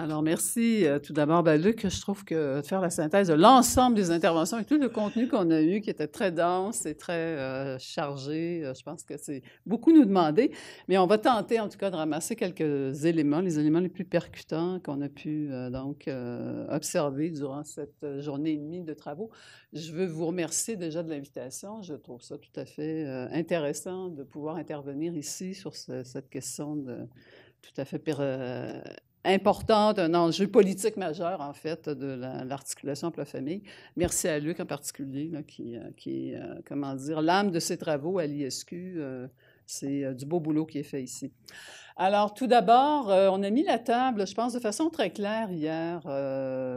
Alors, merci. Euh, tout d'abord, ben, Luc, je trouve que faire la synthèse de l'ensemble des interventions et tout le contenu qu'on a eu, qui était très dense et très euh, chargé, euh, je pense que c'est beaucoup nous demander. Mais on va tenter, en tout cas, de ramasser quelques éléments, les éléments les plus percutants qu'on a pu donc observer durant cette journée et demie de travaux. Je veux vous remercier déjà de l'invitation. Je trouve ça tout à fait intéressant de pouvoir intervenir ici sur cette question de tout à fait importante, un enjeu politique majeur, en fait, de l'articulation la, la famille. Merci à Luc en particulier, qui, euh, qui est, euh, comment dire, l'âme de ses travaux à l'ISQ. Euh, c'est du beau boulot qui est fait ici. Alors, tout d'abord, on a mis la table, je pense, de façon très claire hier.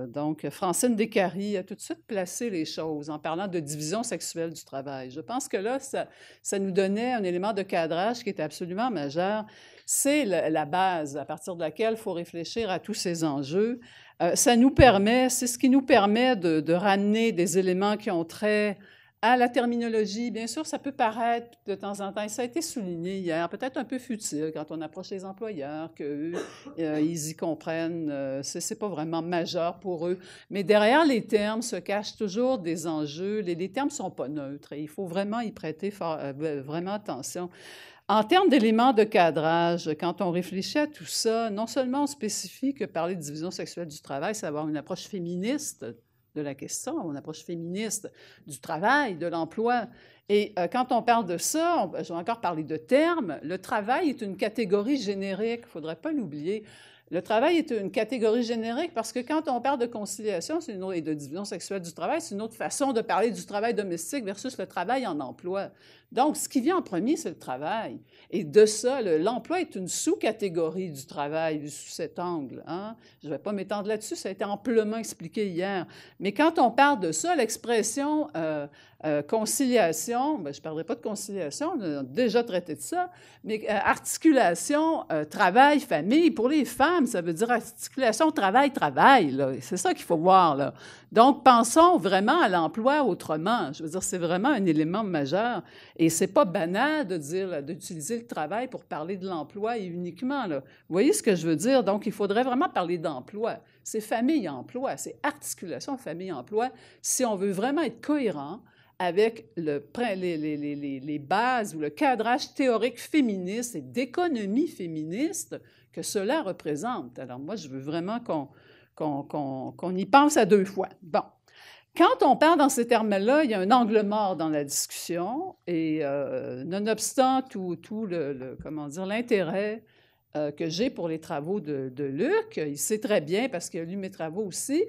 donc, Francine Descaries a tout de suite placé les choses en parlant de division sexuelle du travail. Je pense que là, ça, ça nous donnait un élément de cadrage qui était absolument majeur c'est la base à partir de laquelle il faut réfléchir à tous ces enjeux. Euh, ça nous permet, c'est ce qui nous permet de, ramener des éléments qui ont trait à la terminologie. Bien sûr, ça peut paraître de temps en temps, et ça a été souligné hier, peut-être un peu futile quand on approche les employeurs, qu'eux, euh, ils y comprennent, euh, ce n'est pas vraiment majeur pour eux. Mais derrière les termes se cachent toujours des enjeux. Les, termes sont pas neutres et il faut vraiment y prêter vraiment attention. En termes d'éléments de cadrage, quand on réfléchit à tout ça, non seulement on spécifie que parler de division sexuelle du travail, c'est avoir une approche féministe de la question, une approche féministe du travail, de l'emploi. Et euh, quand on parle de ça, on, je encore parler de termes, le travail est une catégorie générique, il ne faudrait pas l'oublier. Le travail est une catégorie générique parce que quand on parle de conciliation une autre, et de division sexuelle du travail, c'est une autre façon de parler du travail domestique versus le travail en emploi. Donc, ce qui vient en premier, c'est le travail. Et de ça, l'emploi est une sous-catégorie du travail, sous cet angle. Hein. Je ne vais pas m'étendre là-dessus, ça a été amplement expliqué hier. Mais quand on parle de ça, l'expression euh, euh, conciliation, ben, je ne parlerai pas de conciliation, on a déjà traité de ça, mais euh, articulation, travail, famille, pour les femmes, ça veut dire articulation, travail, travail. C'est ça qu'il faut voir. Là. Donc, pensons vraiment à l'emploi autrement. Je veux dire, c'est vraiment un élément majeur. Et c'est pas banal de dire, d'utiliser le travail pour parler de l'emploi uniquement. Là. Vous voyez ce que je veux dire? Donc, il faudrait vraiment parler d'emploi. C'est famille-emploi, c'est articulation famille-emploi. Si on veut vraiment être cohérent avec le, les, les, bases ou le cadrage théorique féministe et d'économie féministe que cela représente. Alors, moi, je veux vraiment qu'on qu'on y pense à deux fois. Bon. Quand on parle dans ces termes-là, il y a un angle mort dans la discussion et euh, nonobstant tout, le, comment dire l'intérêt euh, que j'ai pour les travaux de, Luc, il sait très bien parce qu'il a lu mes travaux aussi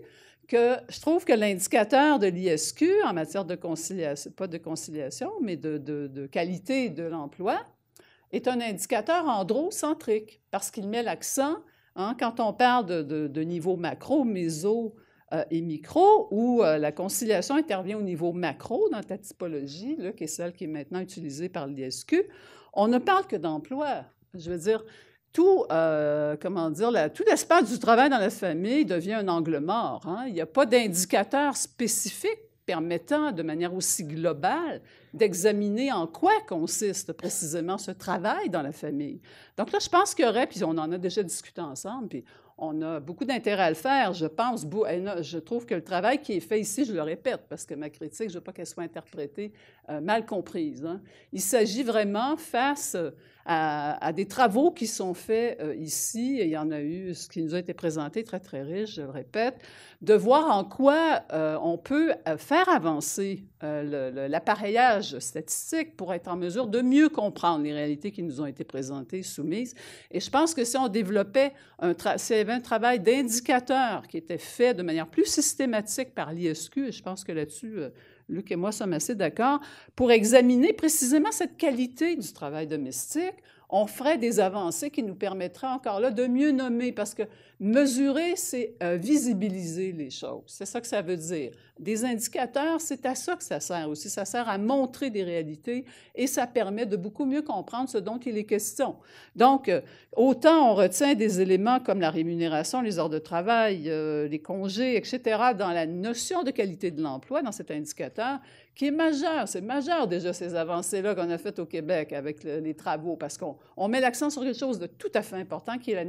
que je trouve que l'indicateur de l'ISQ en matière de conciliation, pas de conciliation, mais de, qualité de l'emploi, est un indicateur androcentrique parce qu'il met l'accent, hein, quand on parle de, de niveau macro, méso, euh, et micro, où euh, la conciliation intervient au niveau macro dans ta typologie, là, qui est celle qui est maintenant utilisée par l'ISQ, on ne parle que d'emploi. Je veux dire, tout, euh, comment dire, tout l'espace du travail dans la famille devient un angle mort. Hein. Il n'y a pas d'indicateur spécifique permettant de manière aussi globale d'examiner en quoi consiste précisément ce travail dans la famille. Donc là, je pense qu'il y aurait, puis on en a déjà discuté ensemble, puis on a beaucoup d'intérêt à le faire. Je pense, je trouve que le travail qui est fait ici, je le répète, parce que ma critique, je ne veux pas qu'elle soit interprétée euh, mal comprise. Hein. Il s'agit vraiment, face à, des travaux qui sont faits euh, ici, il y en a eu ce qui nous a été présenté, très, très riche, je le répète, de voir en quoi euh, on peut euh, faire avancer l'appareillage statistique pour être en mesure de mieux comprendre les réalités qui nous ont été présentées, soumises. Et je pense que si on développait un, travail d'indicateurs qui était fait de manière plus systématique par l'ISQ, je pense que là-dessus, Luc et moi sommes assez d'accord, pour examiner précisément cette qualité du travail domestique on ferait des avancées qui nous permettraient encore là de mieux nommer, parce que mesurer, c'est euh, visibiliser les choses. C'est ça que ça veut dire. Des indicateurs, c'est à ça que ça sert aussi. Ça sert à montrer des réalités et ça permet de beaucoup mieux comprendre ce dont il est question. Donc, euh, autant on retient des éléments comme la rémunération, les heures de travail, euh, les congés, etc., dans la notion de qualité de l'emploi, dans cet indicateur, qui est majeur. C'est majeur déjà ces avancées-là qu'on a faites au Québec avec les travaux, parce qu'on met l'accent sur quelque chose de tout à fait important, qui est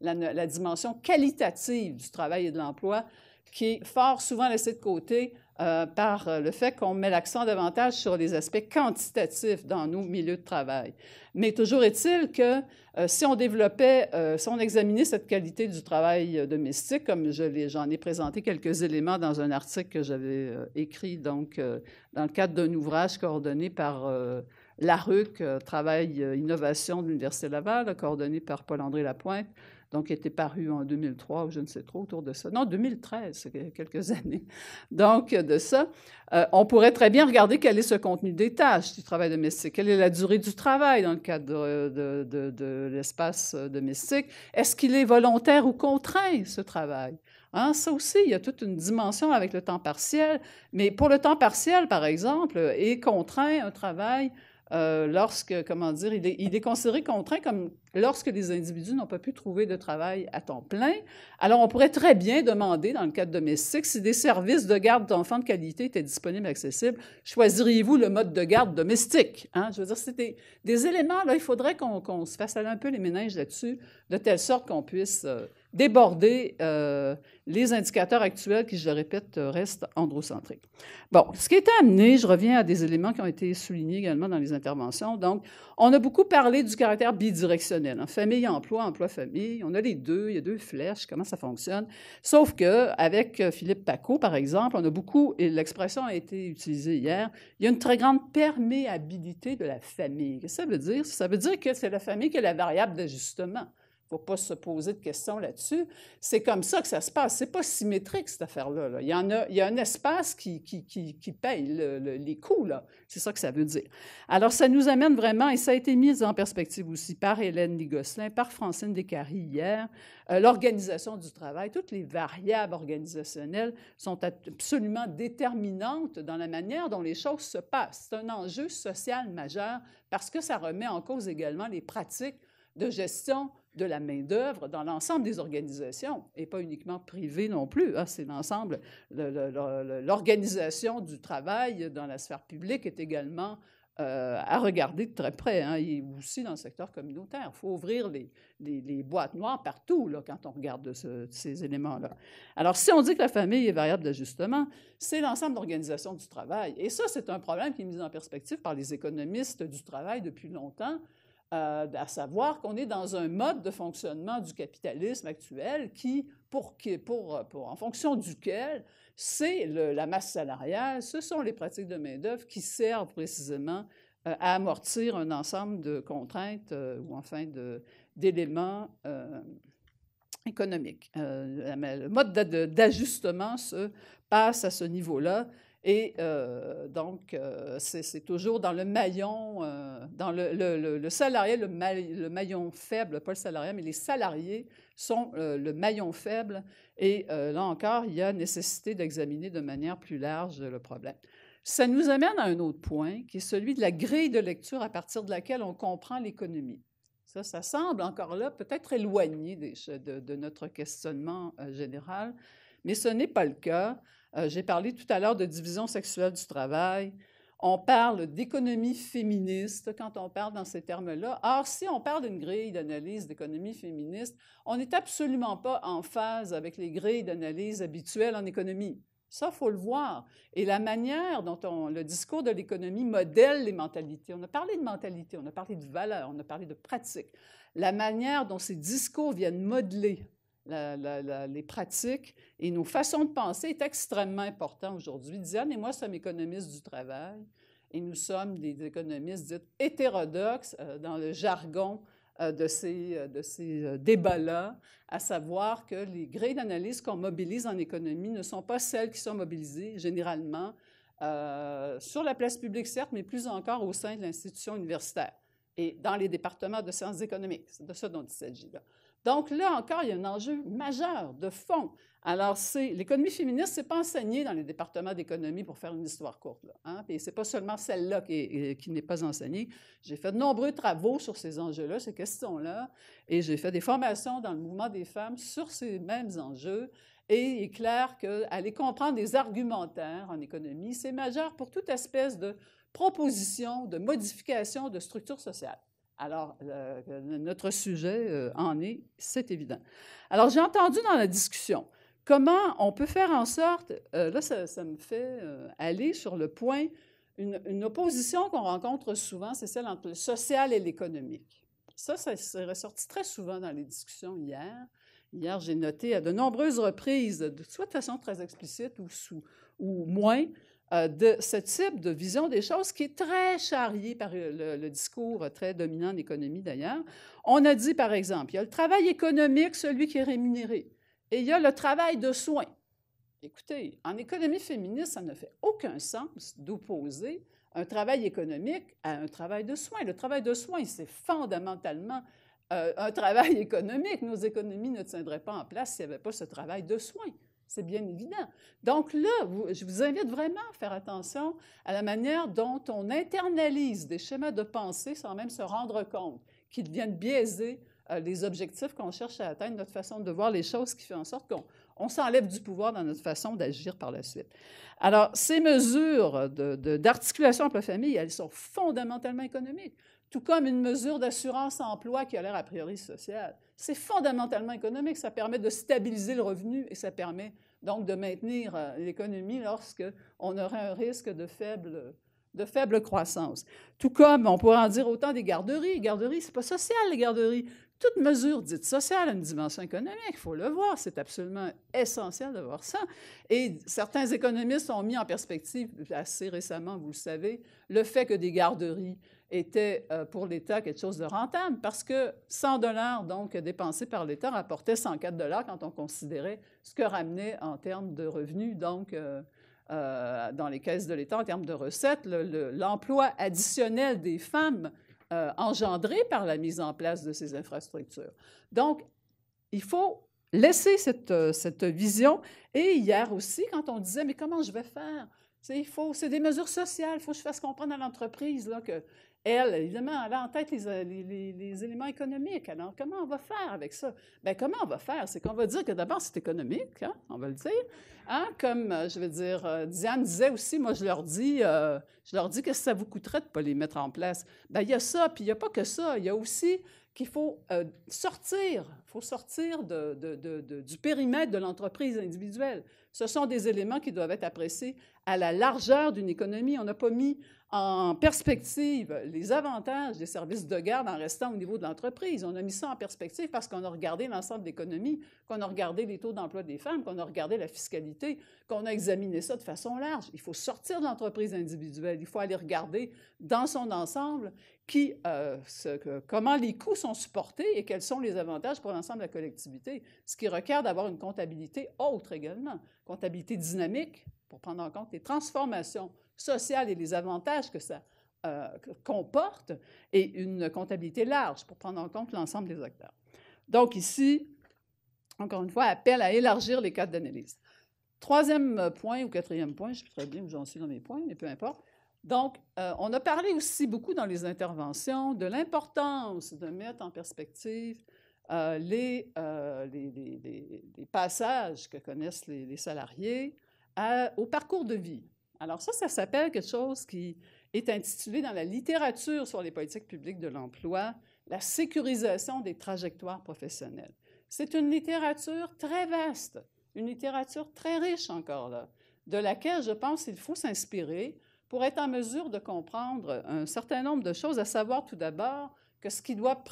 la, la dimension qualitative du travail et de l'emploi, qui est fort souvent laissée de côté euh, par euh, le fait qu'on met l'accent davantage sur les aspects quantitatifs dans nos milieux de travail. Mais toujours est-il que euh, si on développait, si on examinait cette qualité du travail domestique, comme j'en ai présenté quelques éléments dans un article que j'avais écrit donc, dans le cadre d'un ouvrage coordonné par l'ARUC, Travail Innovation de l'Université Laval, coordonné par Paul-André Lapointe, donc était paru en 2003 ou je ne sais trop autour de ça. Non, 2013, quelques années. Donc, de ça, euh, on pourrait très bien regarder quel est ce contenu des tâches du travail domestique, quelle est la durée du travail dans le cadre de, l'espace domestique, est-ce qu'il est volontaire ou contraint, ce travail? Hein, ça aussi, il y a toute une dimension avec le temps partiel. Mais pour le temps partiel, par exemple, est contraint un travail euh, lorsque, comment dire, il est, considéré contraint comme lorsque des individus n'ont pas pu trouver de travail à temps plein. Alors, on pourrait très bien demander, dans le cadre domestique, si des services de garde d'enfants de qualité étaient disponibles et accessibles, choisiriez-vous le mode de garde domestique? Hein? Je veux dire, c'était des, éléments, là, il faudrait qu'on se fasse aller un peu les ménages là-dessus, de telle sorte qu'on puisse... Euh, déborder euh, les indicateurs actuels qui, je le répète, restent androcentriques. Bon, ce qui est amené, je reviens à des éléments qui ont été soulignés également dans les interventions. Donc, on a beaucoup parlé du caractère bidirectionnel, hein. famille-emploi, emploi-famille. On a les deux, il y a deux flèches, comment ça fonctionne. Sauf que avec euh, Philippe Paco, par exemple, on a beaucoup, et l'expression a été utilisée hier, il y a une très grande perméabilité de la famille. Qu'est-ce que ça veut dire? Ça veut dire que c'est la famille qui est la variable d'ajustement faut pas se poser de questions là-dessus. C'est comme ça que ça se passe. C'est pas symétrique, cette affaire-là. Là. Il, y en a, il y a un espace qui, qui, paye les coûts, là. C'est ça que ça veut dire. Alors, ça nous amène vraiment, et ça a été mis en perspective aussi par Hélène Ligosselin, par Francine Descaries hier, euh, l'organisation du travail, toutes les variables organisationnelles sont absolument déterminantes dans la manière dont les choses se passent. C'est un enjeu social majeur parce que ça remet en cause également les pratiques de gestion de la main-d'œuvre dans l'ensemble des organisations, et pas uniquement privées non plus. Hein. c'est l'ensemble. L'organisation du travail dans la sphère publique est également euh, à regarder de très près, hein, et aussi dans le secteur communautaire. Il faut ouvrir les, boîtes noires partout là, quand on regarde ces éléments-là. Alors, si on dit que la famille est variable d'ajustement, c'est l'ensemble d'organisation du travail. Et ça, c'est un problème qui est mis en perspective par les économistes du travail depuis longtemps. Euh, à savoir qu'on est dans un mode de fonctionnement du capitalisme actuel qui, pour, qui, pour, en fonction duquel, c'est la masse salariale, ce sont les pratiques de main-d'œuvre qui servent précisément euh, à amortir un ensemble de contraintes euh, ou enfin d'éléments économiques. le mode d'ajustement se passe à ce niveau-là et euh, donc, euh, c'est toujours dans le maillon, euh, dans le, salarié, le, maillon faible, pas le salarié, mais les salariés sont le maillon faible. Et là encore, il y a nécessité d'examiner de manière plus large le problème. Ça nous amène à un autre point, qui est celui de la grille de lecture à partir de laquelle on comprend l'économie. Ça, ça semble encore là peut-être éloigné de, notre questionnement général, mais ce n'est pas le cas. Euh, j'ai parlé tout à l'heure de division sexuelle du travail. On parle d'économie féministe quand on parle dans ces termes-là. Or, si on parle d'une grille d'analyse d'économie féministe, on n'est absolument pas en phase avec les grilles d'analyse habituelles en économie. Ça, faut le voir. Et la manière dont le discours de l'économie modèle les mentalités. On a parlé de mentalité, on a parlé de valeur, on a parlé de pratique, La manière dont ces discours viennent modeler les pratiques et nos façons de penser est extrêmement important aujourd'hui. Diane et moi sommes économistes du travail et nous sommes des économistes dites hétérodoxes euh, dans le jargon euh, de ces, euh, de ces débats-là, à savoir que les grilles d'analyse qu'on mobilise en économie ne sont pas celles qui sont mobilisées généralement sur la place publique, certes, mais plus encore au sein de l'institution universitaire et dans les départements de sciences économiques. C'est de ça dont il s'agit là. Donc là encore, il y a un enjeu majeur de fond. Alors, c'est l'économie féministe, n'est pas enseigné dans les départements d'économie pour faire une histoire courte. hein? Et c'est pas seulement celle-là qui, euh, qui n'est pas enseignée. J'ai fait de nombreux travaux sur ces enjeux-là, ces questions-là, et j'ai fait des formations dans le mouvement des femmes sur ces mêmes enjeux. Et il est clair qu'aller comprendre des argumentaires en économie, c'est majeur pour toute espèce de proposition, de modification de structure sociale. Alors, euh, notre sujet euh, en est, c'est évident. Alors, j'ai entendu dans la discussion comment on peut faire en sorte, euh, là, ça, me fait aller sur le point, une, opposition qu'on rencontre souvent, c'est celle entre le social et l'économique. Ça, ça s'est ressorti très souvent dans les discussions hier. Hier, j'ai noté à de nombreuses reprises, soit de façon très explicite ou, ou moins, euh, de ce type de vision des choses qui est très charriée par le, discours euh, très dominant en économie d'ailleurs. On a dit, par exemple, il y a le travail économique, celui qui est rémunéré, et il y a le travail de soins. Écoutez, en économie féministe, ça ne fait aucun sens d'opposer un travail économique à un travail de soins. Le travail de soins, c'est fondamentalement euh, un travail économique. Nos économies ne tiendraient pas en place s'il n'y avait pas ce travail de soins. C'est bien évident. Donc là, je vous invite vraiment à faire attention à la manière dont on internalise des schémas de pensée sans même se rendre compte qu'ils viennent biaiser euh, les objectifs qu'on cherche à atteindre, notre façon de voir les choses qui fait en sorte qu'on s'enlève du pouvoir dans notre façon d'agir par la suite. Alors, ces mesures d'articulation de, entre la famille, elles sont fondamentalement économiques tout comme une mesure d'assurance emploi qui a l'air a priori sociale. C'est fondamentalement économique, ça permet de stabiliser le revenu et ça permet donc de maintenir euh, l'économie lorsqu'on aurait un risque de faible, croissance. Tout comme on pourrait en dire autant des garderies. garderies, ce pas social, les garderies. Toute mesure dite sociale a une dimension économique, il faut le voir, c'est absolument essentiel de voir ça. Et certains économistes ont mis en perspective assez récemment, vous le savez, le fait que des garderies était euh, pour l'État quelque chose de rentable parce que 100 dollars donc dépensés par l'État rapportaient 104 dollars quand on considérait ce que ramenait en termes de revenus donc euh, euh, dans les caisses de l'État en termes de recettes l'emploi additionnel des femmes engendré par la mise en place de ces infrastructures. Donc il faut laisser cette, cette vision et hier aussi quand on disait mais comment je vais faire il faut, c'est des mesures sociales. Il faut que je fasse comprendre à l'entreprise que elle, évidemment, elle a en tête euh, les, éléments économiques. Alors, comment on va faire avec ça? Bien, comment on va faire? C'est qu'on va dire que d'abord, c'est économique, hein, on va le dire. Hein, comme, euh, je veux dire, euh, Diane disait aussi, moi, je leur dis, je leur dis que ça vous coûterait de ne pas les mettre en place. Bien, il y a ça, puis il n'y a pas que ça. Il y a aussi qu'il faut sortir, il faut sortir de, du périmètre de l'entreprise individuelle. Ce sont des éléments qui doivent être appréciés à la largeur d'une économie. On n'a pas mis en perspective les avantages des services de garde en restant au niveau de l'entreprise. On a mis ça en perspective parce qu'on a regardé l'ensemble de l'économie, qu'on a regardé les taux d'emploi des femmes, qu'on a regardé la fiscalité, qu'on a examiné ça de façon large. Il faut sortir de l'entreprise individuelle, il faut aller regarder dans son ensemble qui, euh, ce, que, comment les coûts sont supportés et quels sont les avantages pour l'ensemble de la collectivité, ce qui requiert d'avoir une comptabilité autre également, comptabilité dynamique, pour prendre en compte les transformations sociales et les avantages que ça euh, comporte, et une comptabilité large pour prendre en compte l'ensemble des acteurs. Donc ici, encore une fois, appel à élargir les cadres d'analyse. Troisième point ou quatrième point, je sais très bien où j'en suis dans mes points, mais peu importe. Donc, euh, on a parlé aussi beaucoup dans les interventions de l'importance de mettre en perspective euh, les, passages que connaissent les, salariés, au parcours de vie. Alors ça, ça s'appelle quelque chose qui est intitulé dans la littérature sur les politiques publiques de l'emploi, la sécurisation des trajectoires professionnelles. C'est une littérature très vaste, une littérature très riche encore là, de laquelle je pense qu'il faut s'inspirer pour être en mesure de comprendre un certain nombre de choses, à savoir tout d'abord que ce qui doit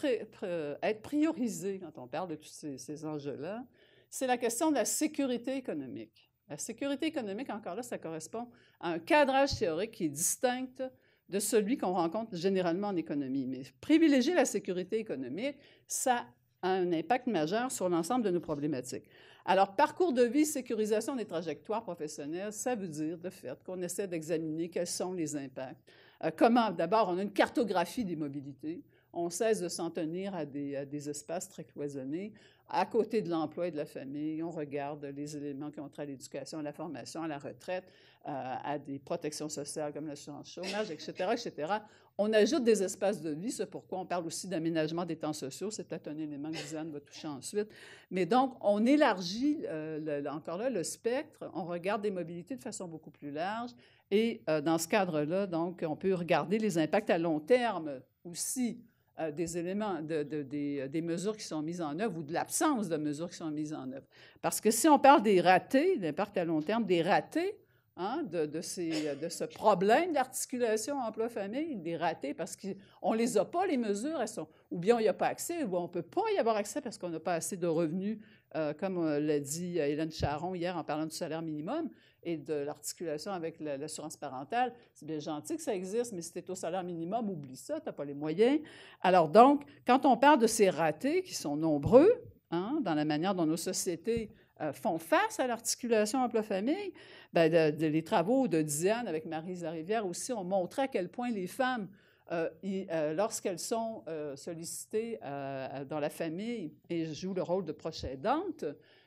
être priorisé quand on parle de tous ces enjeux-là, c'est la question de la sécurité économique. La sécurité économique, encore là, ça correspond à un cadrage théorique qui est distinct de celui qu'on rencontre généralement en économie. Mais privilégier la sécurité économique, ça a un impact majeur sur l'ensemble de nos problématiques. Alors, parcours de vie, sécurisation des trajectoires professionnelles, ça veut dire, de fait, qu'on essaie d'examiner quels sont les impacts. Euh, comment, d'abord, on a une cartographie des mobilités. On cesse de s'en tenir à des, à des, espaces très cloisonnés à côté de l'emploi et de la famille, on regarde les éléments qui ont trait à l'éducation, à la formation, à la retraite, euh, à des protections sociales comme l'assurance chômage, etc., etc. On ajoute des espaces de vie, c'est pourquoi on parle aussi d'aménagement des temps sociaux. C'est peut-être un élément que Zane va toucher ensuite. Mais donc, on élargit euh, encore là le spectre. On regarde des mobilités de façon beaucoup plus large. Et euh, dans ce cadre-là, donc, on peut regarder les impacts à long terme aussi euh, des éléments, euh, des, mesures qui sont mises en œuvre ou de l'absence de mesures qui sont mises en œuvre. Parce que si on parle des ratés, parts à long terme, des ratés hein, euh, de, ce problème d'articulation emploi-famille, des ratés parce qu'on ne les a pas, les mesures, elles sont, ou bien on n'y a pas accès, ou on ne peut pas y avoir accès parce qu'on n'a pas assez de revenus, comme l'a dit Hélène Charon hier en parlant du salaire minimum et de l'articulation avec l'assurance parentale. C'est bien gentil que ça existe, mais si tu es au salaire minimum, oublie ça, tu n'as pas les moyens. Alors donc, quand on parle de ces ratés, qui sont nombreux, hein, dans la manière dont nos sociétés euh, font face à l'articulation emploi-famille, ben de, les travaux de Diane avec Marie Rivière aussi ont montré à quel point les femmes euh, euh, lorsqu'elles sont sollicitées dans la famille et jouent le rôle de proche aidante,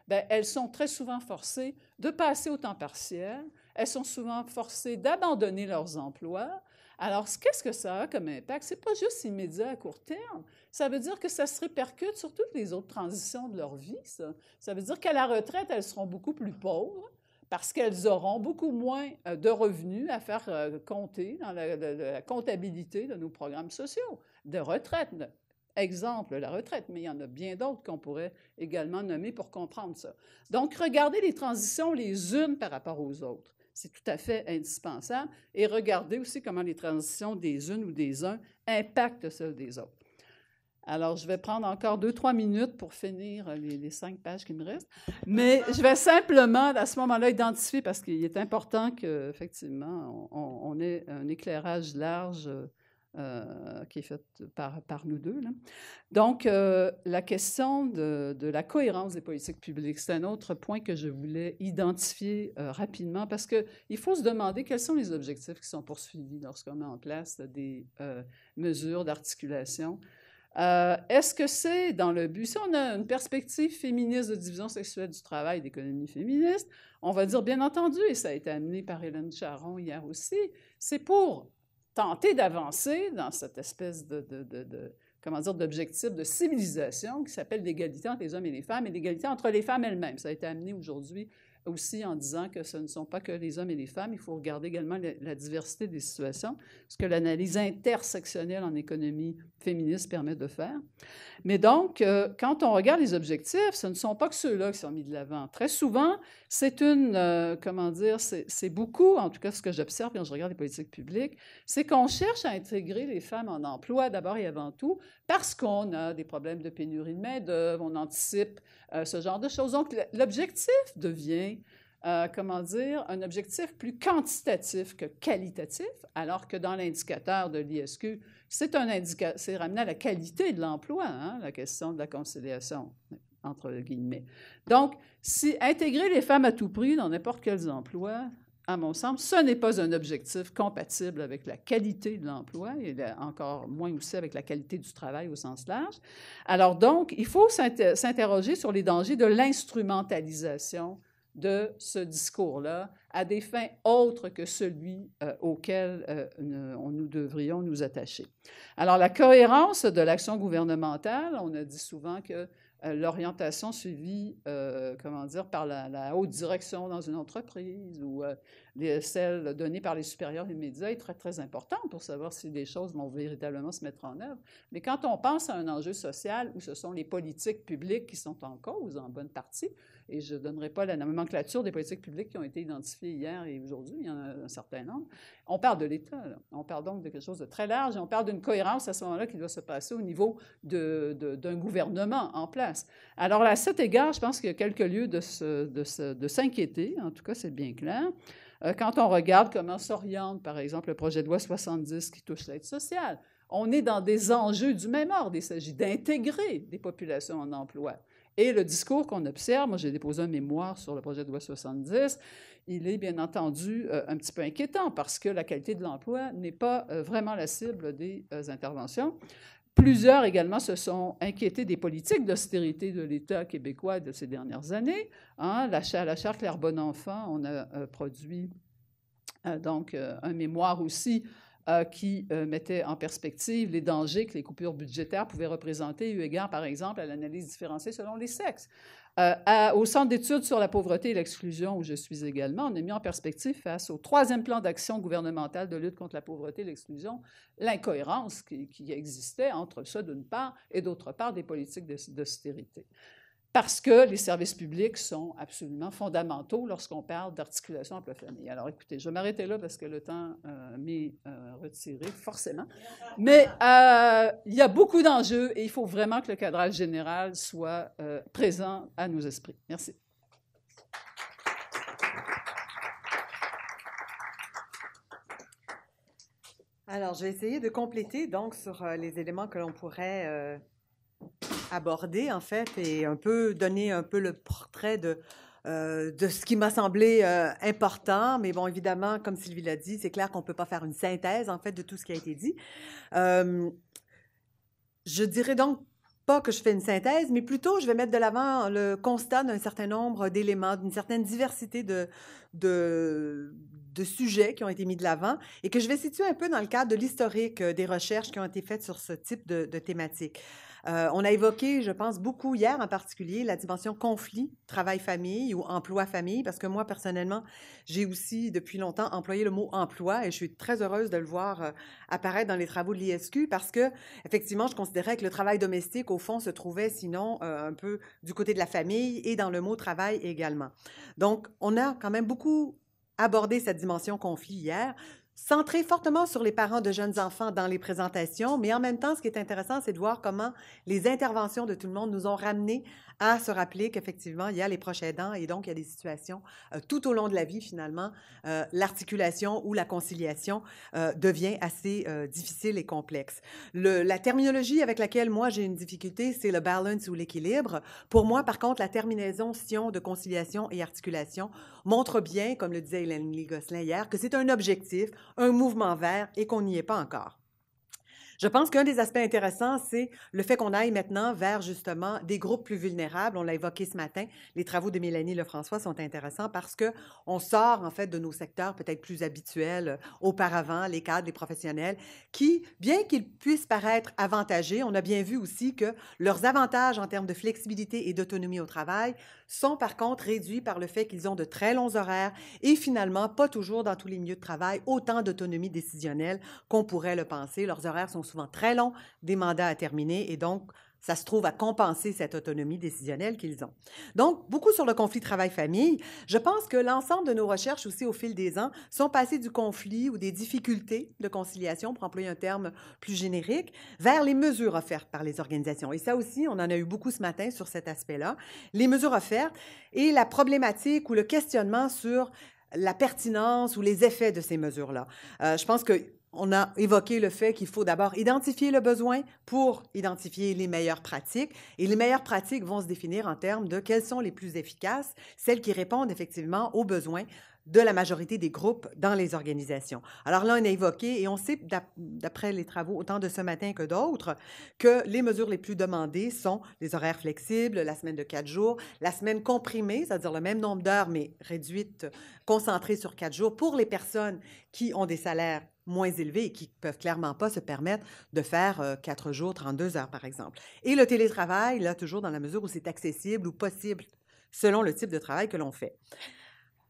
ben, elles sont très souvent forcées de passer au temps partiel, elles sont souvent forcées d'abandonner leurs emplois. Alors, qu'est-ce que ça a comme impact? Ce n'est pas juste immédiat à court terme. Ça veut dire que ça se répercute sur toutes les autres transitions de leur vie, ça. veut dire qu'à la retraite, elles seront beaucoup plus pauvres parce qu'elles auront beaucoup moins euh, de revenus à faire euh, compter dans la, la comptabilité de nos programmes sociaux, de retraite Exemple, la retraite, mais il y en a bien d'autres qu'on pourrait également nommer pour comprendre ça. Donc, regardez les transitions les unes par rapport aux autres. C'est tout à fait indispensable. Et regardez aussi comment les transitions des unes ou des uns impactent celles des autres. Alors, je vais prendre encore deux, trois minutes pour finir les, cinq pages qui me restent. Mais je vais simplement, à ce moment-là, identifier, parce qu'il est important qu'effectivement, on, on, ait un éclairage large euh, euh, qui est faite par, par nous deux. Là. Donc, euh, la question de, de, la cohérence des politiques publiques, c'est un autre point que je voulais identifier euh, rapidement parce qu'il faut se demander quels sont les objectifs qui sont poursuivis lorsqu'on met en place des mesures d'articulation. Est-ce que c'est dans le but, si on a une perspective féministe de division sexuelle du travail, d'économie féministe, on va dire, bien entendu, et ça a été amené par Hélène Charon hier aussi, c'est pour tenter d'avancer dans cette espèce de, comment dire, d'objectif de civilisation qui s'appelle l'égalité entre les hommes et les femmes et l'égalité entre les femmes elles-mêmes. Ça a été amené aujourd'hui aussi en disant que ce ne sont pas que les hommes et les femmes, il faut regarder également la, diversité des situations, ce que l'analyse intersectionnelle en économie féministes permettent de faire. Mais donc, euh, quand on regarde les objectifs, ce ne sont pas que ceux-là qui sont mis de l'avant. Très souvent, c'est une, euh, comment dire, c'est beaucoup, en tout cas ce que j'observe quand je regarde les politiques publiques, c'est qu'on cherche à intégrer les femmes en emploi d'abord et avant tout parce qu'on a des problèmes de pénurie de main-d'œuvre, on anticipe euh, ce genre de choses. Donc, l'objectif devient euh, comment dire, un objectif plus quantitatif que qualitatif, alors que dans l'indicateur de l'ISQ, c'est un c'est ramené à la qualité de l'emploi, hein, la question de la conciliation entre guillemets. Donc, si intégrer les femmes à tout prix dans n'importe quel emploi, à mon sens, ce n'est pas un objectif compatible avec la qualité de l'emploi et encore moins aussi avec la qualité du travail au sens large. Alors donc, il faut s'interroger sur les dangers de l'instrumentalisation de ce discours-là à des fins autres que celui euh, auquel euh, nous, devrions nous attacher. Alors, la cohérence de l'action gouvernementale, on a dit souvent que euh, l'orientation suivie, comment dire, par la, haute direction dans une entreprise ou celle donnée par les supérieurs immédiats est très, très importante pour savoir si des choses vont véritablement se mettre en œuvre. Mais quand on pense à un enjeu social où ce sont les politiques publiques qui sont en cause en bonne partie, et je ne donnerai pas la nomenclature des politiques publiques qui ont été identifiées hier et aujourd'hui, il y en a un certain nombre. On parle de l'État, on parle donc de quelque chose de très large et on parle d'une cohérence à ce moment-là qui doit se passer au niveau d'un gouvernement en place. Alors à cet égard, je pense qu'il y a quelques lieux de s'inquiéter, en tout cas c'est bien clair euh, quand on regarde comment s'oriente, par exemple, le projet de loi 70 qui touche l'aide sociale, on est dans des enjeux du même ordre. Il s'agit d'intégrer des populations en emploi. Et le discours qu'on observe, moi j'ai déposé un mémoire sur le projet de loi 70, il est bien entendu euh, un petit peu inquiétant parce que la qualité de l'emploi n'est pas euh, vraiment la cible des euh, interventions. Plusieurs également se sont inquiétés des politiques d'austérité de l'État québécois de ces dernières années. Hein. la, à la charte Claire Enfant, on a produit donc un mémoire aussi euh, qui euh, mettait en perspective les dangers que les coupures budgétaires pouvaient représenter, eu égard, par exemple, à l'analyse différenciée selon les sexes. Euh, au Centre d'études sur la pauvreté et l'exclusion, où je suis également, on a mis en perspective, face au troisième plan d'action gouvernemental de lutte contre la pauvreté et l'exclusion, l'incohérence qui, existait entre ça, d'une part, et d'autre part, des politiques d'austérité parce que les services publics sont absolument fondamentaux lorsqu'on parle d'articulation entre la famille. Alors, écoutez, je vais m'arrêter là parce que le temps euh, m'est euh, retiré, forcément. Mais euh, il y a beaucoup d'enjeux et il faut vraiment que le cadrage général soit présent à nos esprits. Merci. Alors, je vais essayer de compléter donc sur les éléments que l'on pourrait aborder en fait et un peu donner un peu le portrait de, euh, de ce qui m'a semblé euh, important. Mais bon, évidemment, comme Sylvie l'a dit, c'est clair qu'on ne peut pas faire une synthèse en fait de tout ce qui a été dit. Euh, je dirais donc pas que je fais une synthèse, mais plutôt je vais mettre de l'avant le constat d'un certain nombre d'éléments, d'une certaine diversité de, de, de, sujets qui ont été mis de l'avant et que je vais situer un peu dans le cadre de l'historique euh, des recherches qui ont été faites sur ce type de, de thématique. Euh, on a évoqué, je pense, beaucoup hier en particulier la dimension conflit, travail-famille ou emploi-famille, parce que moi, personnellement, j'ai aussi depuis longtemps employé le mot emploi et je suis très heureuse de le voir euh, apparaître dans les travaux de l'ISQ parce que, effectivement, je considérais que le travail domestique, au fond, se trouvait sinon euh, un peu du côté de la famille et dans le mot travail également. Donc, on a quand même beaucoup abordé cette dimension conflit hier centré fortement sur les parents de jeunes enfants dans les présentations, mais en même temps, ce qui est intéressant, c'est de voir comment les interventions de tout le monde nous ont ramenés à se rappeler qu'effectivement, il y a les proches aidants et donc il y a des situations euh, tout au long de la vie, finalement, euh, l'articulation ou la conciliation euh, devient assez difficile et complexe. la terminologie avec laquelle moi j'ai une difficulté, c'est le balance ou l'équilibre. Pour moi, par contre, la terminaison sion de conciliation et articulation montre bien, comme le disait Hélène Gosselin hier, que c'est un objectif, un mouvement vert et qu'on n'y est pas encore. Je pense qu'un des aspects intéressants, c'est le fait qu'on aille maintenant vers justement des groupes plus vulnérables. On l'a évoqué ce matin. Les travaux de Mélanie Lefrançois sont intéressants parce que on sort en fait de nos secteurs peut-être plus habituels euh, auparavant, les cadres, les professionnels, qui, bien qu'ils puissent paraître avantagés, on a bien vu aussi que leurs avantages en termes de flexibilité et d'autonomie au travail sont par contre réduits par le fait qu'ils ont de très longs horaires et finalement pas toujours dans tous les milieux de travail autant d'autonomie décisionnelle qu'on pourrait le penser. Leurs horaires sont souvent très longs, des mandats à terminer et donc ça se trouve à compenser cette autonomie décisionnelle qu'ils ont. Donc, beaucoup sur le conflit travail-famille. Je pense que l'ensemble de nos recherches aussi au fil des ans sont passées du conflit ou des difficultés de conciliation, pour employer un terme plus générique, vers les mesures offertes par les organisations. Et ça aussi, on en a eu beaucoup ce matin sur cet aspect-là. Les mesures offertes et la problématique ou le questionnement sur la pertinence ou les effets de ces mesures-là. Euh, je pense que on a évoqué le fait qu'il faut d'abord identifier le besoin pour identifier les meilleures pratiques. Et les meilleures pratiques vont se définir en termes de quelles sont les plus efficaces, celles qui répondent effectivement aux besoins de la majorité des groupes dans les organisations. Alors là, on a évoqué, et on sait d'après les travaux, autant de ce matin que d'autres, que les mesures les plus demandées sont les horaires flexibles, la semaine de quatre jours, la semaine comprimée, c'est-à-dire le même nombre d'heures, mais réduite, concentrée sur quatre jours, pour les personnes qui ont des salaires moins élevés et qui ne peuvent clairement pas se permettre de faire euh, quatre jours, 32 heures, par exemple. Et le télétravail, là, toujours dans la mesure où c'est accessible ou possible, selon le type de travail que l'on fait.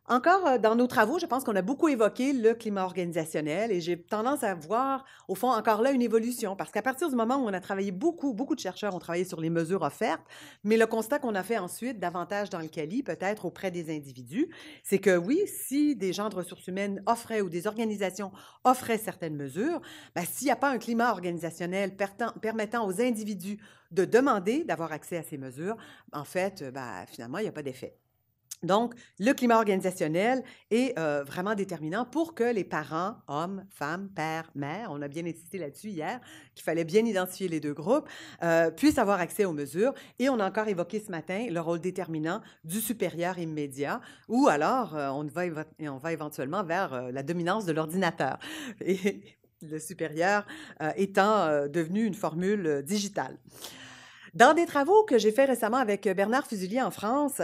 Encore euh, dans nos travaux, je pense qu'on a beaucoup évoqué le climat organisationnel et j'ai tendance à voir, au fond, encore là une évolution parce qu'à partir du moment où on a travaillé beaucoup, beaucoup de chercheurs ont travaillé sur les mesures offertes, mais le constat qu'on a fait ensuite, davantage dans le CALI, peut-être auprès des individus, c'est que oui, si des gens de ressources humaines offraient ou des organisations offraient certaines mesures, ben, s'il n'y a pas un climat organisationnel permettant aux individus de demander d'avoir accès à ces mesures, en fait, ben, finalement, il n'y a pas d'effet. Donc, le climat organisationnel est euh, vraiment déterminant pour que les parents, hommes, femmes, pères, mères, on a bien insisté là-dessus hier, qu'il fallait bien identifier les deux groupes, euh, puissent avoir accès aux mesures. Et on a encore évoqué ce matin le rôle déterminant du supérieur immédiat, ou alors euh, on, va on va éventuellement vers la dominance de l'ordinateur. Et le supérieur étant devenu une formule digitale. Dans des travaux que j'ai faits récemment avec Bernard Fuselier en France,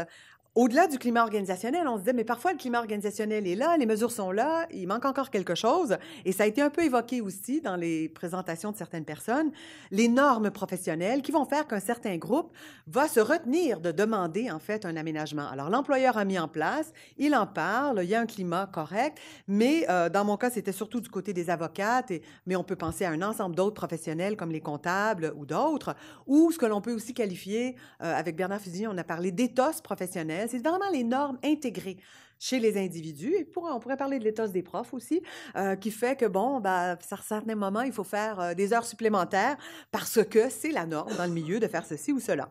au-delà du climat organisationnel, on se disait, mais parfois le climat organisationnel est là, les mesures sont là, il manque encore quelque chose. Et ça a été un peu évoqué aussi dans les présentations de certaines personnes, les normes professionnelles qui vont faire qu'un certain groupe va se retenir de demander en fait un aménagement. Alors l'employeur a mis en place, il en parle, il y a un climat correct, mais euh, dans mon cas, c'était surtout du côté des avocates, mais on peut penser à un ensemble d'autres professionnels comme les comptables ou d'autres, ou ce que l'on peut aussi qualifier, euh, avec Bernard Fusil, on a parlé d'éthos professionnels, c'est vraiment les normes intégrées chez les individus. Et on pourrait parler de l'éthos des profs aussi, euh, qui fait que, bon, à bah, certains moments, il faut faire euh, des heures supplémentaires parce que c'est la norme dans le milieu de faire ceci ou cela.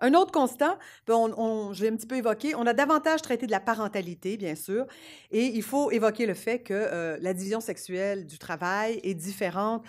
Un autre constat, je l'ai un petit peu évoqué, on a davantage traité de la parentalité, bien sûr, et il faut évoquer le fait que euh, la division sexuelle du travail est différente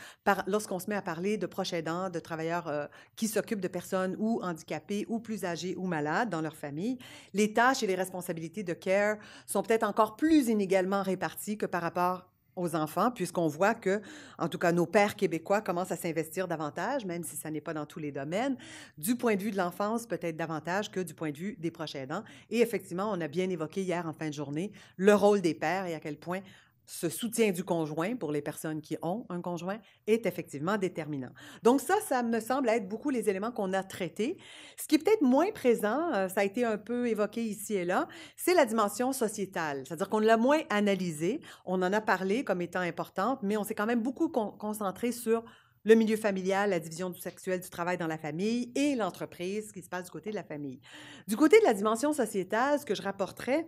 lorsqu'on se met à parler de proches aidants, de travailleurs euh, qui s'occupent de personnes ou handicapées ou plus âgées ou malades dans leur famille. Les tâches et les responsabilités de care sont peut-être encore plus inégalement réparties que par rapport aux enfants, puisqu'on voit que, en tout cas, nos pères québécois commencent à s'investir davantage, même si ça n'est pas dans tous les domaines, du point de vue de l'enfance, peut-être davantage que du point de vue des proches aidants. Et effectivement, on a bien évoqué hier en fin de journée le rôle des pères et à quel point ce soutien du conjoint pour les personnes qui ont un conjoint est effectivement déterminant. Donc ça, ça me semble être beaucoup les éléments qu'on a traités. Ce qui est peut-être moins présent, euh, ça a été un peu évoqué ici et là, c'est la dimension sociétale. C'est-à-dire qu'on l'a moins analysée, on en a parlé comme étant importante, mais on s'est quand même beaucoup concentré sur le milieu familial, la division du sexuel, du travail dans la famille et l'entreprise, qui se passe du côté de la famille. Du côté de la dimension sociétale, ce que je rapporterais,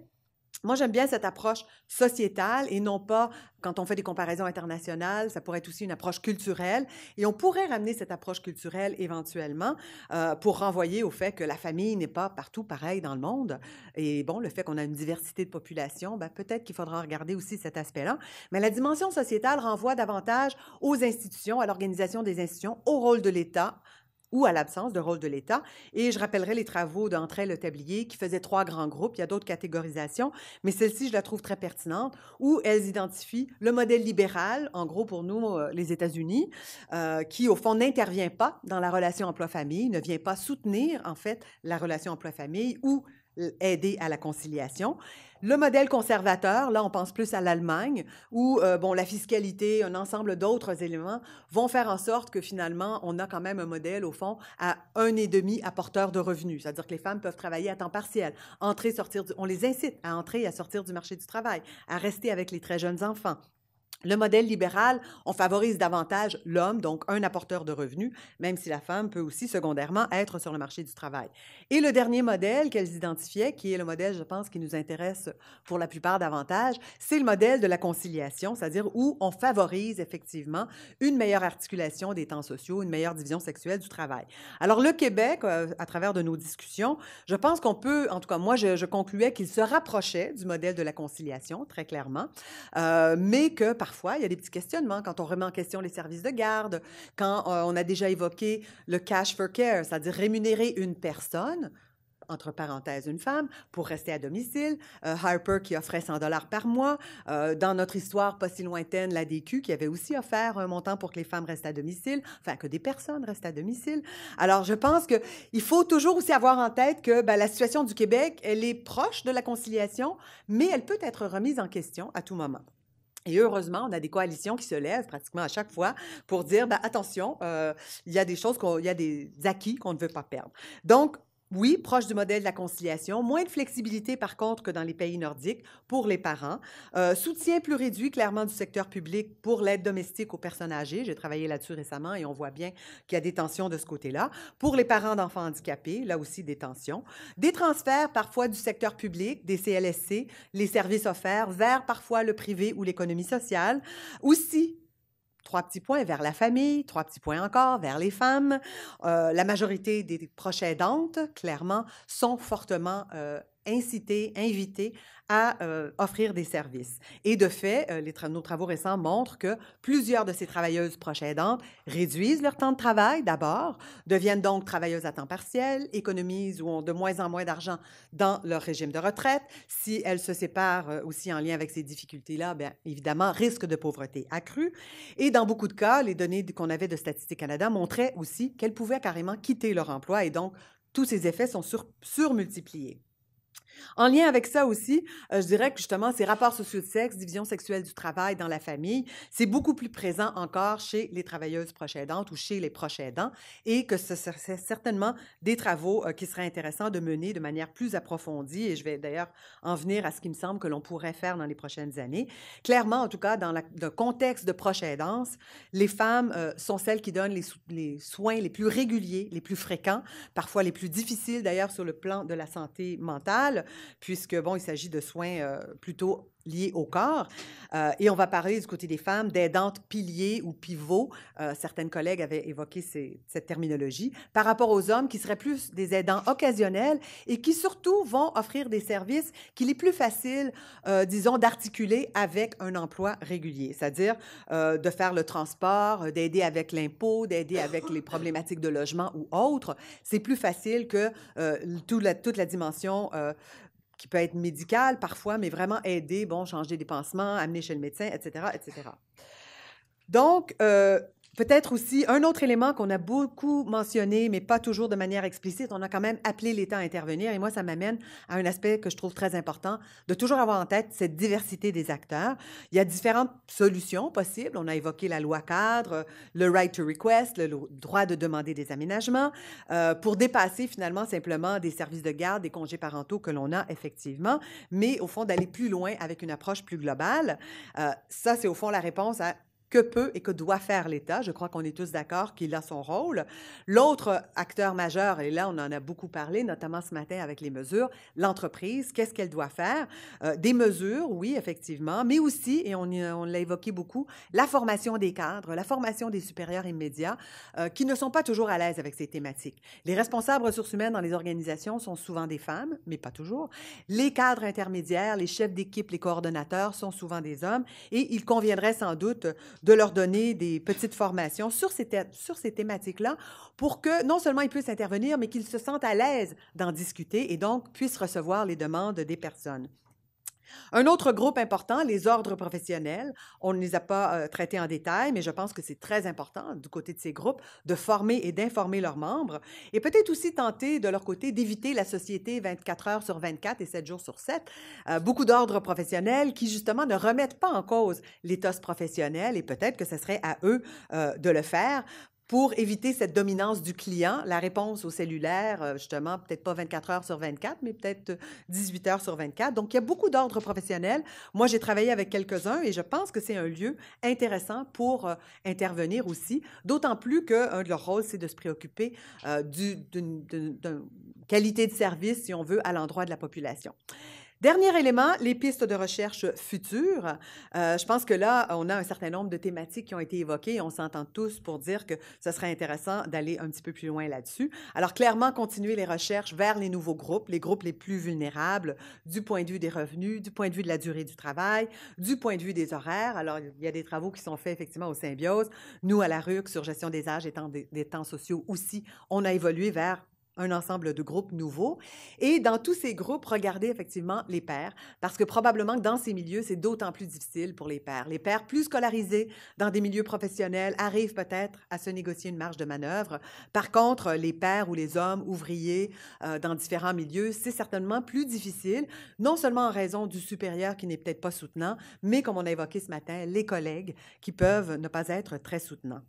moi, j'aime bien cette approche sociétale et non pas, quand on fait des comparaisons internationales, ça pourrait être aussi une approche culturelle. Et on pourrait ramener cette approche culturelle éventuellement euh, pour renvoyer au fait que la famille n'est pas partout pareille dans le monde. Et bon, le fait qu'on a une diversité de population, ben, peut-être qu'il faudra regarder aussi cet aspect-là. Mais la dimension sociétale renvoie davantage aux institutions, à l'organisation des institutions, au rôle de l'État ou à l'absence de rôle de l'État. Et je rappellerai les travaux d'Entrée le Tablier qui faisait trois grands groupes. Il y a d'autres catégorisations, mais celle-ci, je la trouve très pertinente, où elles identifient le modèle libéral, en gros pour nous, euh, les États-Unis, euh, qui, au fond, n'intervient pas dans la relation emploi-famille, ne vient pas soutenir, en fait, la relation emploi-famille ou euh, aider à la conciliation. Le modèle conservateur, là, on pense plus à l'Allemagne, où euh, bon, la fiscalité, un ensemble d'autres éléments vont faire en sorte que finalement, on a quand même un modèle, au fond, à un et demi apporteur de revenus. C'est-à-dire que les femmes peuvent travailler à temps partiel, entrer, sortir, on les incite à entrer et à sortir du marché du travail, à rester avec les très jeunes enfants, le modèle libéral, on favorise davantage l'homme, donc un apporteur de revenus, même si la femme peut aussi secondairement être sur le marché du travail. Et le dernier modèle qu'elles identifiaient, qui est le modèle, je pense, qui nous intéresse pour la plupart davantage, c'est le modèle de la conciliation, c'est-à-dire où on favorise effectivement une meilleure articulation des temps sociaux, une meilleure division sexuelle du travail. Alors le Québec, euh, à travers de nos discussions, je pense qu'on peut, en tout cas moi, je, concluais qu'il se rapprochait du modèle de la conciliation, très clairement, euh, mais que par parfois, il y a des petits questionnements quand on remet en question les services de garde, quand euh, on a déjà évoqué le cash for care, c'est-à-dire rémunérer une personne entre parenthèses une femme, pour rester à domicile, euh, Harper qui offrait 100 dollars par mois, euh, dans notre histoire pas si lointaine, la DQ qui avait aussi offert un montant pour que les femmes restent à domicile, enfin que des personnes restent à domicile. Alors je pense qu'il faut toujours aussi avoir en tête que ben, la situation du Québec, elle est proche de la conciliation, mais elle peut être remise en question à tout moment. Et heureusement, on a des coalitions qui se lèvent pratiquement à chaque fois pour dire ben, attention, euh, il y a des choses, il y a des acquis qu'on ne veut pas perdre. Donc, oui, proche du modèle de la conciliation. Moins de flexibilité, par contre, que dans les pays nordiques pour les parents. Euh, soutien plus réduit, clairement, du secteur public pour l'aide domestique aux personnes âgées. J'ai travaillé là-dessus récemment et on voit bien qu'il y a des tensions de ce côté-là. Pour les parents d'enfants handicapés, là aussi, des tensions. Des transferts, parfois, du secteur public, des CLSC, les services offerts, vers parfois le privé ou l'économie sociale. Aussi, trois petits points vers la famille, trois petits points encore vers les femmes. Euh, la majorité des proches aidantes, clairement, sont fortement euh, inciter, inviter à euh, offrir des services. Et de fait, euh, les nos travaux récents montrent que plusieurs de ces travailleuses proches aidantes réduisent leur temps de travail d'abord, deviennent donc travailleuses à temps partiel, économisent ou ont de moins en moins d'argent dans leur régime de retraite. Si elles se séparent euh, aussi en lien avec ces difficultés-là, bien évidemment, risque de pauvreté accru. Et dans beaucoup de cas, les données qu'on avait de Statistique Canada montraient aussi qu'elles pouvaient carrément quitter leur emploi et donc tous ces effets sont surmultipliés. En lien avec ça aussi, euh, je dirais que justement, ces rapports sociaux de sexe, division sexuelle du travail dans la famille, c'est beaucoup plus présent encore chez les travailleuses proches aidantes ou chez les proches aidants et que ce serait certainement des travaux euh, qui seraient intéressants de mener de manière plus approfondie et je vais d'ailleurs en venir à ce qui me semble que l'on pourrait faire dans les prochaines années. Clairement, en tout cas, dans la, le contexte de proches aidance, les femmes euh, sont celles qui donnent les soins les plus réguliers, les plus fréquents, parfois les plus difficiles d'ailleurs sur le plan de la santé mentale puisque, bon, il s'agit de soins euh, plutôt liées au corps. Euh, et on va parler du côté des femmes d'aidantes piliers ou pivots. Euh, certaines collègues avaient évoqué cette terminologie par rapport aux hommes qui seraient plus des aidants occasionnels et qui surtout vont offrir des services qu'il est plus facile, euh, disons, d'articuler avec un emploi régulier, c'est-à-dire de faire le transport, d'aider avec l'impôt, d'aider avec les problématiques de logement ou autres. C'est plus facile que la, toute la dimension qui peut être médical parfois, mais vraiment aider, bon, changer des pansements, amener chez le médecin, etc., etc. Donc, euh, Peut-être aussi un autre élément qu'on a beaucoup mentionné, mais pas toujours de manière explicite, on a quand même appelé l'État à intervenir et moi, ça m'amène à un aspect que je trouve très important, de toujours avoir en tête cette diversité des acteurs. Il y a différentes solutions possibles. On a évoqué la loi cadre, le right to request, le droit de demander des aménagements, euh, pour dépasser finalement simplement des services de garde, des congés parentaux que l'on a effectivement, mais au fond d'aller plus loin avec une approche plus globale. Euh, ça, c'est au fond la réponse à que peut et que doit faire l'État. Je crois qu'on est tous d'accord qu'il a son rôle. L'autre acteur majeur, et là on en a beaucoup parlé, notamment ce matin avec les mesures, l'entreprise, qu'est-ce qu'elle doit faire? Euh, des mesures, oui, effectivement, mais aussi, et on, on l'a évoqué beaucoup, la formation des cadres, la formation des supérieurs immédiats, euh, qui ne sont pas toujours à l'aise avec ces thématiques. Les responsables ressources humaines dans les organisations sont souvent des femmes, mais pas toujours. Les cadres intermédiaires, les chefs d'équipe, les coordonnateurs sont souvent des hommes, et il conviendrait sans doute de leur donner des petites formations sur ces, sur ces thématiques-là pour que non seulement ils puissent intervenir, mais qu'ils se sentent à l'aise d'en discuter et donc puissent recevoir les demandes des personnes. Un autre groupe important, les ordres professionnels. On ne les a pas traités en détail, mais je pense que c'est très important du côté de ces groupes de former et d'informer leurs membres et peut-être aussi tenter de leur côté d'éviter la société 24 heures sur 24 et 7 jours sur 7. Euh, beaucoup d'ordres professionnels qui justement ne remettent pas en cause l'éthos professionnel et peut-être que ce serait à eux de le faire pour éviter cette dominance du client, la réponse au cellulaire, euh, justement, peut-être pas 24 heures sur 24, mais peut-être 18 euh, heures sur 24. Donc, il y a beaucoup d'ordres professionnels. Moi, j'ai travaillé avec quelques-uns et je pense que c'est un lieu intéressant pour euh, intervenir aussi, d'autant plus qu'un de leurs rôles, c'est de se préoccuper d'une qualité de service, si on veut, à l'endroit de la population. Dernier élément, les pistes de recherche futures. Euh, je pense que là, on a un certain nombre de thématiques qui ont été évoquées. On s'entend tous pour dire que ce serait intéressant d'aller un petit peu plus loin là-dessus. Alors, clairement, continuer les recherches vers les nouveaux groupes, les groupes les plus vulnérables du point de vue des revenus, du point de vue de la durée du travail, du point de vue des horaires. Alors, il y a des travaux qui sont faits effectivement au Symbiose. Nous, à la RUC, sur gestion des âges et des temps sociaux aussi, on a évolué vers un ensemble de groupes nouveaux. Et dans tous ces groupes, regardez effectivement les pères, parce que probablement dans ces milieux, c'est d'autant plus difficile pour les pères. Les pères plus scolarisés dans des milieux professionnels arrivent peut-être à se négocier une marge de manœuvre. Par contre, les pères ou les hommes ouvriers euh, dans différents milieux, c'est certainement plus difficile, non seulement en raison du supérieur qui n'est peut-être pas soutenant, mais comme on a évoqué ce matin, les collègues qui peuvent ne pas être très soutenants.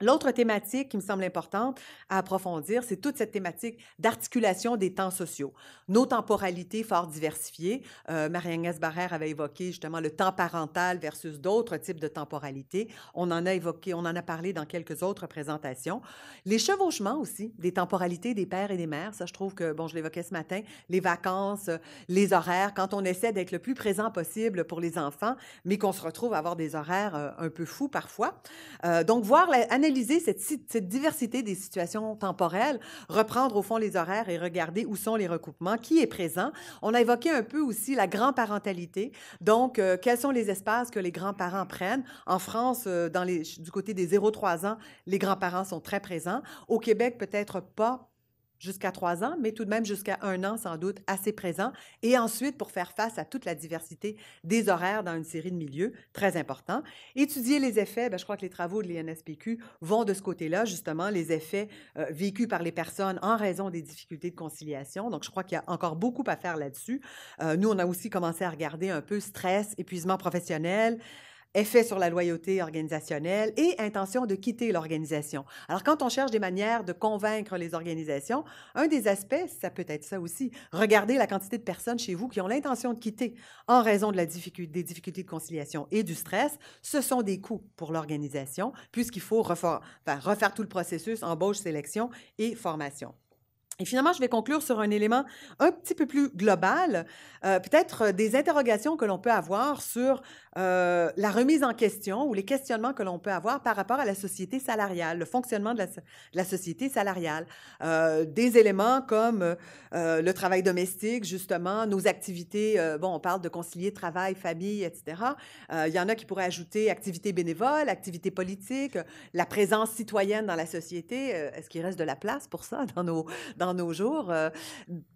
L'autre thématique qui me semble importante à approfondir, c'est toute cette thématique d'articulation des temps sociaux. Nos temporalités fort diversifiées. Euh, Marie-Agnès Barrère avait évoqué justement le temps parental versus d'autres types de temporalités. On en a évoqué, on en a parlé dans quelques autres présentations. Les chevauchements aussi des temporalités des pères et des mères. Ça, je trouve que, bon, je l'évoquais ce matin, les vacances, les horaires, quand on essaie d'être le plus présent possible pour les enfants, mais qu'on se retrouve à avoir des horaires euh, un peu fous parfois. Euh, donc, voir la, analyser cette, diversité des situations temporelles, reprendre au fond les horaires et regarder où sont les recoupements, qui est présent. On a évoqué un peu aussi la grand-parentalité. Donc, euh, quels sont les espaces que les grands-parents prennent? En France, euh, du côté des 0-3 ans, les grands-parents sont très présents. Au Québec, peut-être pas jusqu'à trois ans, mais tout de même jusqu'à un an sans doute assez présent. Et ensuite, pour faire face à toute la diversité des horaires dans une série de milieux, très important. Étudier les effets, ben, je crois que les travaux de l'INSPQ vont de ce côté-là, justement, les effets euh, vécus par les personnes en raison des difficultés de conciliation. Donc, je crois qu'il y a encore beaucoup à faire là-dessus. Euh, nous, on a aussi commencé à regarder un peu stress, épuisement professionnel, effet sur la loyauté organisationnelle et intention de quitter l'organisation. Alors, quand on cherche des manières de convaincre les organisations, un des aspects, ça peut être ça aussi, regardez la quantité de personnes chez vous qui ont l'intention de quitter en raison de la difficulté, des difficultés de conciliation et du stress. Ce sont des coûts pour l'organisation puisqu'il faut refaire, tout le processus embauche, sélection et formation. Et finalement, je vais conclure sur un élément un petit peu plus global, euh, peut-être euh, des interrogations que l'on peut avoir sur euh, la remise en question ou les questionnements que l'on peut avoir par rapport à la société salariale, le fonctionnement de la, société salariale, euh, des éléments comme euh, le travail domestique, justement, nos activités, bon, on parle de concilier travail, famille, etc. il y en a qui pourraient ajouter activités bénévoles, activités politiques, la présence citoyenne dans la société. Est-ce qu'il reste de la place pour ça dans nos, dans nos jours?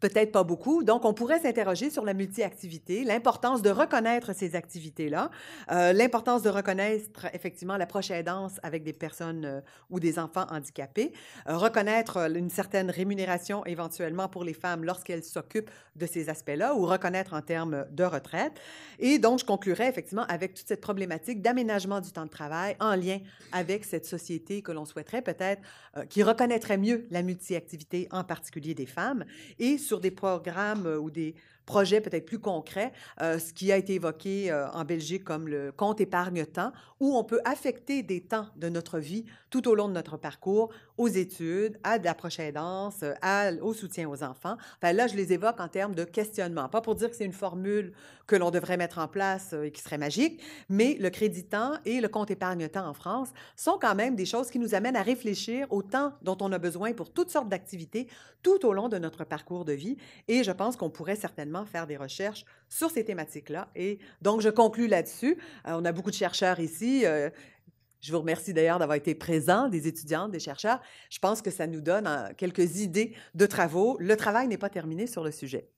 Peut-être pas beaucoup. Donc, on pourrait s'interroger sur la multi-activité, l'importance de reconnaître ces activités-là euh, l'importance de reconnaître effectivement la prochaine aidance avec des personnes euh, ou des enfants handicapés. Euh, reconnaître une certaine rémunération éventuellement pour les femmes lorsqu'elles s'occupent de ces aspects-là ou reconnaître en termes de retraite. Et donc, je conclurai effectivement avec toute cette problématique d'aménagement du temps de travail en lien avec cette société que l'on souhaiterait peut-être, qui reconnaîtrait mieux la multiactivité, en particulier des femmes, et sur des programmes ou des Projet peut-être plus concret, euh, ce qui a été évoqué euh, en Belgique comme le compte épargne-temps, où on peut affecter des temps de notre vie tout au long de notre parcours, aux études, à la prochaine danse, euh, à, au soutien aux enfants. là, je les évoque en termes de questionnement. Pas pour dire que c'est une formule que l'on devrait mettre en place euh, et qui serait magique, mais le crédit temps et le compte épargne-temps en France sont quand même des choses qui nous amènent à réfléchir au temps dont on a besoin pour toutes sortes d'activités tout au long de notre parcours de vie. Et je pense qu'on pourrait certainement faire des recherches sur ces thématiques-là. Et donc, je conclue là-dessus. Euh, on a beaucoup de chercheurs ici. Je vous remercie d'ailleurs d'avoir été présents, des étudiants, des chercheurs. Je pense que ça nous donne hein, quelques idées de travaux. Le travail n'est pas terminé sur le sujet.